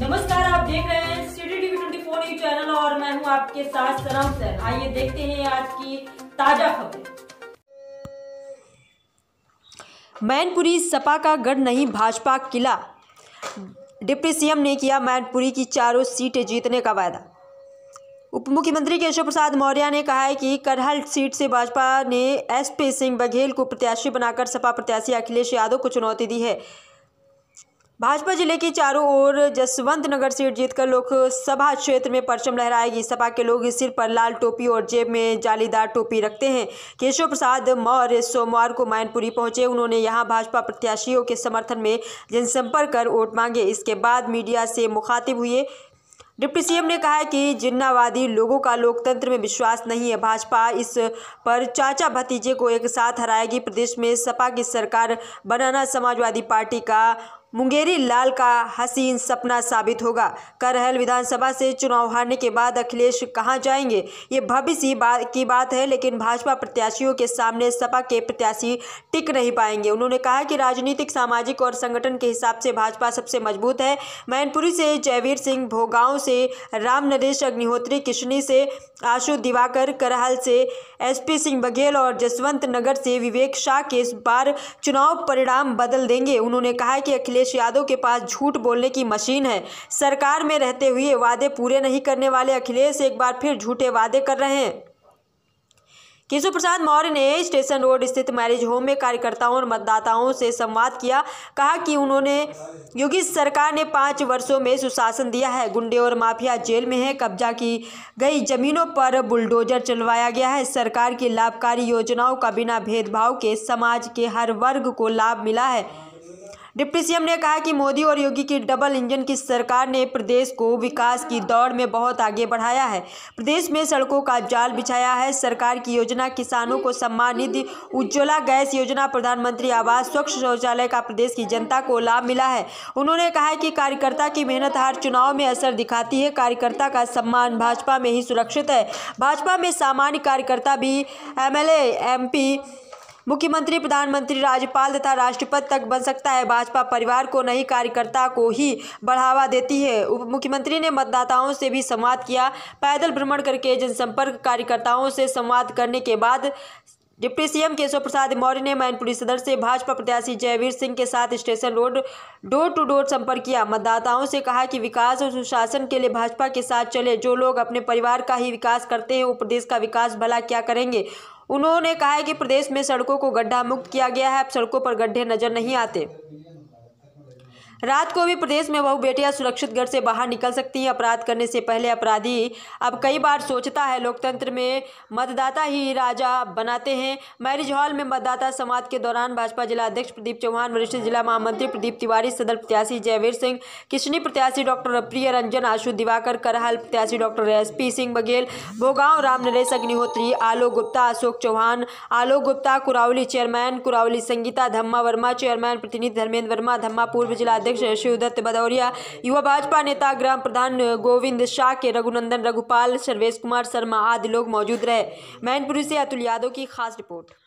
नमस्कार आप देख रहे हैं CD TV twenty four news channel और मैं हूं आपके साथ सनम सर आइए देखते हैं आज की ताजा खबरें मैनपुरी सपा का गढ़ नहीं भाजपा किला डिप्टी सीएम ने किया मैनपुरी की चारों सीटें जीतने का वायदा उप मुख्यमंत्री केशव प्रसाद मौर्य ने कहा है कि करहल सीट से भाजपा ने एस पी सिंह बघेल को प्रत्याशी बनाकर सपा प्रत्याशी अखिलेश यादव को चुनौती दी है भाजपा जिले की चारों ओर जसवंत नगर सीट जीतकर लोकसभा क्षेत्र में परचम लहराएगी सपा के लोग सिर पर लाल टोपी और जेब में जालीदार टोपी रखते हैं केशव प्रसाद मौर्य सोमवार को मैनपुरी पहुंचे उन्होंने यहां भाजपा प्रत्याशियों के समर्थन में जनसंपर्क कर वोट मांगे इसके बाद मीडिया से मुखातिब हुए डिप्टी सीएम ने कहा कि जिन्नावादी लोगों का लोकतंत्र में विश्वास नहीं है भाजपा इस पर चाचा भतीजे को एक साथ हराएगी प्रदेश में सपा की सरकार बनाना समाजवादी पार्टी का मुंगेरी लाल का हसीन सपना साबित होगा करहल विधानसभा से चुनाव हारने के बाद अखिलेश कहाँ जाएंगे ये भविष्य बात की बात है लेकिन भाजपा प्रत्याशियों के सामने सपा के प्रत्याशी टिक नहीं पाएंगे उन्होंने कहा कि राजनीतिक सामाजिक और संगठन के हिसाब से भाजपा सबसे मजबूत है मैनपुरी से जयवीर सिंह भोगांव से राम नरेश अग्निहोत्री किशनी से आशु दिवाकर करहल से एस सिंह बघेल और जसवंत नगर से विवेक शाह के इस बार चुनाव परिणाम बदल देंगे उन्होंने कहा कि अखिलेश अखिलेश यादव के पास झूठ बोलने की मशीन है सरकार में रहते हुए वादे पूरे नहीं करने वाले अखिलेश एक बार फिर झूठे वादे कर रहे हैं केशव प्रसाद मौर्य ने स्टेशन रोड स्थित मैरिज होम में कार्यकर्ताओं और मतदाताओं से संवाद किया कहा कि उन्होंने योगी सरकार ने पाँच वर्षों में सुशासन दिया है गुंडे और माफिया जेल में है कब्जा की गई जमीनों पर बुलडोजर चलवाया गया है सरकार की लाभकारी योजनाओं का बिना भेदभाव के समाज के हर वर्ग को लाभ मिला है डिप्टी सीएम ने कहा कि मोदी और योगी की डबल इंजन की सरकार ने प्रदेश को विकास की दौड़ में बहुत आगे बढ़ाया है प्रदेश में सड़कों का जाल बिछाया है सरकार की योजना किसानों को सम्मान निधि उज्ज्वला गैस योजना प्रधानमंत्री आवास स्वच्छ शौचालय का प्रदेश की जनता को लाभ मिला है उन्होंने कहा कि कार्यकर्ता की मेहनत हर चुनाव में असर दिखाती है कार्यकर्ता का सम्मान भाजपा में ही सुरक्षित है भाजपा में सामान्य कार्यकर्ता भी एमएलए एमपी मुख्यमंत्री प्रधानमंत्री राज्यपाल तथा राष्ट्रपति तक बन सकता है भाजपा परिवार को नहीं कार्यकर्ता को ही बढ़ावा देती है उप मुख्यमंत्री ने मतदाताओं से भी संवाद किया पैदल भ्रमण करके जनसंपर्क कार्यकर्ताओं से संवाद करने के बाद डिप्टी सीएम केशव प्रसाद मौर्य ने मैनपुरी सदर से भाजपा प्रत्याशी जयवीर सिंह के साथ station road door to door संपर्क किया मतदाताओं से कहा कि विकास और सुशासन के लिए भाजपा के साथ चले जो लोग अपने परिवार का ही विकास करते हैं वो प्रदेश का विकास भला क्या करेंगे उन्होंने कहा कि प्रदेश में सड़कों को गड्ढा मुक्त किया गया है अब सड़कों पर गड्ढे नजर नहीं आते रात को भी प्रदेश में बहु बेटियां सुरक्षित घर से बाहर निकल सकती हैं अपराध करने से पहले अपराधी अब कई बार सोचता है लोकतंत्र में मतदाता ही राजा बनाते हैं मैरिज हॉल में मतदाता समाज के दौरान भाजपा जिला अध्यक्ष प्रदीप चौहान वरिष्ठ जिला महामंत्री प्रदीप तिवारी सदर प्रत्याशी जयवीर सिंह किशनी प्रत्याशी डॉक्टर प्रिय रंजन आशु दिवाकर करहल प्रत्याशी doctor S P Singh Baghel Bhogaon Ram Naresh Agnihotri Alok Gupta Ashok Chauhan Alok Gupta Kurawali chairman Kurawali Sangeeta Dhamma Verma chairman प्रतिनिधि धर्मेंद्र वर्मा धम्मा पूर्व जिला अध्यक्ष अध्यक्ष शिवदत्त भदौरिया युवा भाजपा नेता ग्राम प्रधान गोविंद शाह के रघुनंदन रघुपाल सर्वेश कुमार शर्मा आदि लोग मौजूद रहे मैनपुरी से अतुल यादव की खास रिपोर्ट